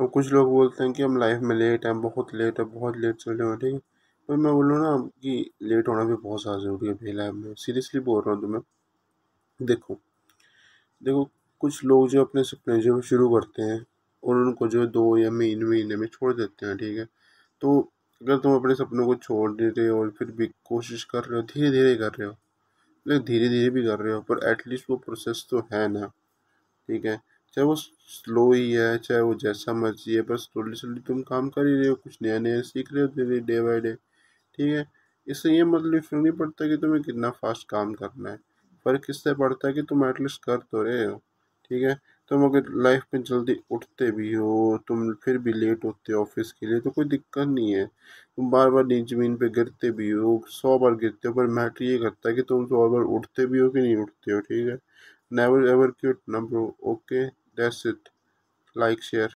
और कुछ लोग बोलते हैं कि हम लाइफ में लेट हैं बहुत लेट है बहुत लेट चल रहे ठीक है पर मैं बोलूँ ना कि लेट होना भी बहुत ज़्यादा ज़रूरी है भाई लाइफ में सीरियसली बोल रहा हूँ तुम्हें देखो देखो कुछ लोग जो अपने सपने जो शुरू करते हैं और उनको जो दो या महीने महीने में छोड़ देते हैं ठीक है तो अगर तुम अपने सपनों को छोड़ दे रहे हो और फिर भी कोशिश कर रहे हो धीरे धीरे कर रहे हो लेकिन मतलब धीरे धीरे भी कर रहे हो पर एटलीस्ट वो प्रोसेस तो है ना ठीक है चाहे वो स्लो ही है चाहे वो जैसा मर्जी है बस स्लोली स्लोली तुम काम कर ही रहे हो कुछ नया नया सीख रहे हो डे बाई डे ठीक है इससे ये मतलब फर्क नहीं पड़ता कि तुम्हें कितना फास्ट काम करना है फ़र्क इससे पड़ता है कि तुम एटलीस्ट कर तो रहे हो ठीक है तुम अगर लाइफ में जल्दी उठते भी हो तुम फिर भी लेट होते हो ऑफिस के लिए तो कोई दिक्कत नहीं है तुम बार बार नीच ज़मीन पर गिरते भी हो सौ बार गिरते हो पर मैटर ये करता है कि तुम सौ बार उठते भी हो कि नहीं उठते हो ठीक है never ever cute number okay That's it. Like, share.